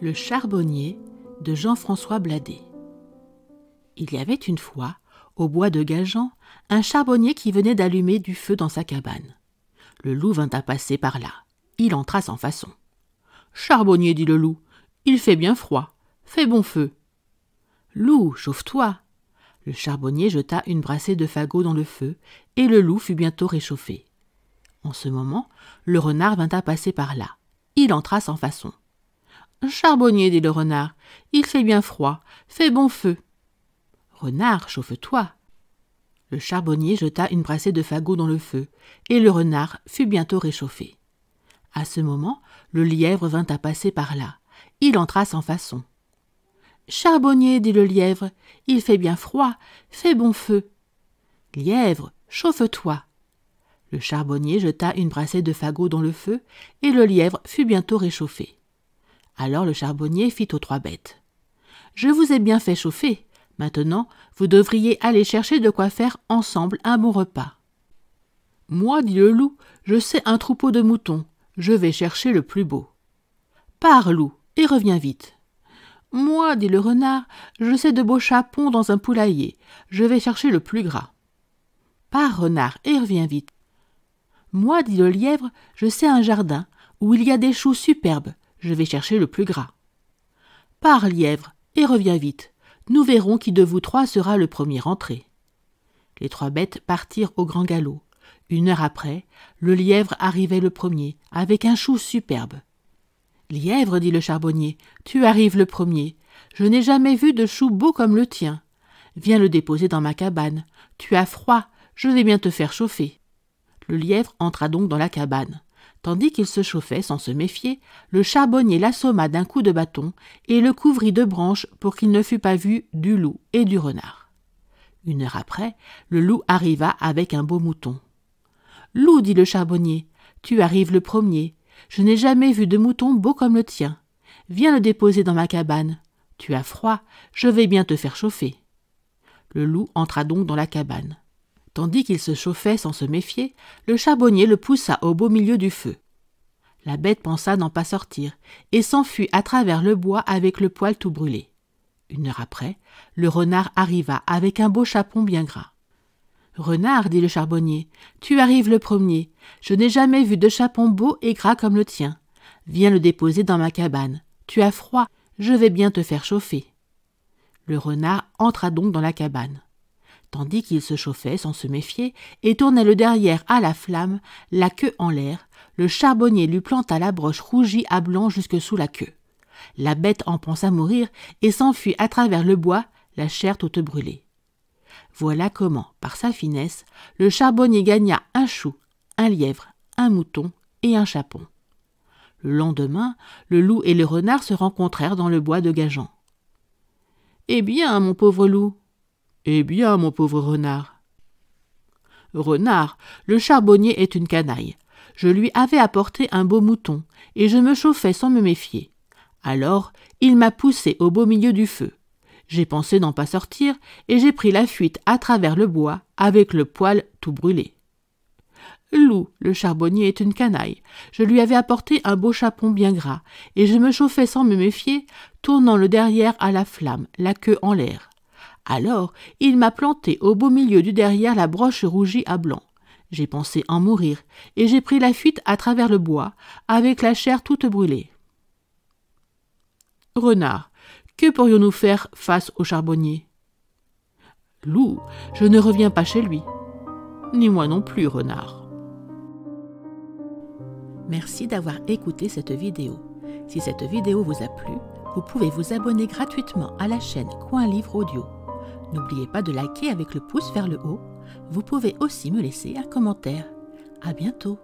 Le charbonnier de Jean-François Bladé Il y avait une fois, au bois de Gageant, un charbonnier qui venait d'allumer du feu dans sa cabane. Le loup vint à passer par là. Il entra sans façon. Charbonnier, dit le loup, il fait bien froid. Fais bon feu. Loup, chauffe-toi. Le charbonnier jeta une brassée de fagots dans le feu, et le loup fut bientôt réchauffé. En ce moment, le renard vint à passer par là. Il entra sans façon. Charbonnier, dit le renard, il fait bien froid, fais bon feu. Renard, chauffe-toi. Le charbonnier jeta une brassée de fagots dans le feu, et le renard fut bientôt réchauffé. À ce moment, le lièvre vint à passer par là. Il entra sans façon. Charbonnier, dit le lièvre, il fait bien froid, fais bon feu. Lièvre, chauffe-toi. Le charbonnier jeta une brassée de fagots dans le feu, et le lièvre fut bientôt réchauffé. Alors le charbonnier fit aux trois bêtes. Je vous ai bien fait chauffer. Maintenant, vous devriez aller chercher de quoi faire ensemble un bon repas. Moi, dit le loup, je sais un troupeau de moutons. Je vais chercher le plus beau. Pars, loup, et reviens vite. Moi, dit le renard, je sais de beaux chapons dans un poulailler. Je vais chercher le plus gras. Pars, renard, et reviens vite. Moi, dit le lièvre, je sais un jardin où il y a des choux superbes. Je vais chercher le plus gras. Pars, lièvre, et reviens vite. Nous verrons qui de vous trois sera le premier rentré. Les trois bêtes partirent au grand galop. Une heure après, le lièvre arrivait le premier, avec un chou superbe. Lièvre, dit le charbonnier, tu arrives le premier. Je n'ai jamais vu de chou beau comme le tien. Viens le déposer dans ma cabane. Tu as froid, je vais bien te faire chauffer. Le lièvre entra donc dans la cabane. Tandis qu'il se chauffait sans se méfier, le charbonnier l'assomma d'un coup de bâton et le couvrit de branches pour qu'il ne fût pas vu du loup et du renard. Une heure après, le loup arriva avec un beau mouton. Loup, dit le charbonnier, tu arrives le premier. Je n'ai jamais vu de mouton beau comme le tien. Viens le déposer dans ma cabane. Tu as froid, je vais bien te faire chauffer. Le loup entra donc dans la cabane. Tandis qu'il se chauffait sans se méfier, le charbonnier le poussa au beau milieu du feu. La bête pensa n'en pas sortir et s'enfuit à travers le bois avec le poil tout brûlé. Une heure après, le renard arriva avec un beau chapon bien gras. Renard, dit le charbonnier, tu arrives le premier. Je n'ai jamais vu de chapon beau et gras comme le tien. Viens le déposer dans ma cabane. Tu as froid, je vais bien te faire chauffer. Le renard entra donc dans la cabane tandis qu'il se chauffait sans se méfier, et tournait le derrière à la flamme, la queue en l'air, le charbonnier lui planta la broche rougie à blanc jusque sous la queue. La bête en pensa mourir et s'enfuit à travers le bois, la chair toute brûlée. Voilà comment, par sa finesse, le charbonnier gagna un chou, un lièvre, un mouton et un chapon. Le lendemain, le loup et le renard se rencontrèrent dans le bois de Gajan. Eh bien, mon pauvre loup, eh bien, mon pauvre renard. Renard, le charbonnier est une canaille. Je lui avais apporté un beau mouton, et je me chauffais sans me méfier. Alors, il m'a poussé au beau milieu du feu. J'ai pensé n'en pas sortir, et j'ai pris la fuite à travers le bois, avec le poil tout brûlé. Loup, le charbonnier est une canaille. Je lui avais apporté un beau chapon bien gras, et je me chauffais sans me méfier, tournant le derrière à la flamme, la queue en l'air. Alors, il m'a planté au beau milieu du derrière la broche rougie à blanc. J'ai pensé en mourir, et j'ai pris la fuite à travers le bois, avec la chair toute brûlée. Renard, que pourrions-nous faire face au charbonnier Loup, je ne reviens pas chez lui. Ni moi non plus, renard. Merci d'avoir écouté cette vidéo. Si cette vidéo vous a plu, vous pouvez vous abonner gratuitement à la chaîne Coin Livre Audio. N'oubliez pas de liker avec le pouce vers le haut. Vous pouvez aussi me laisser un commentaire. À bientôt!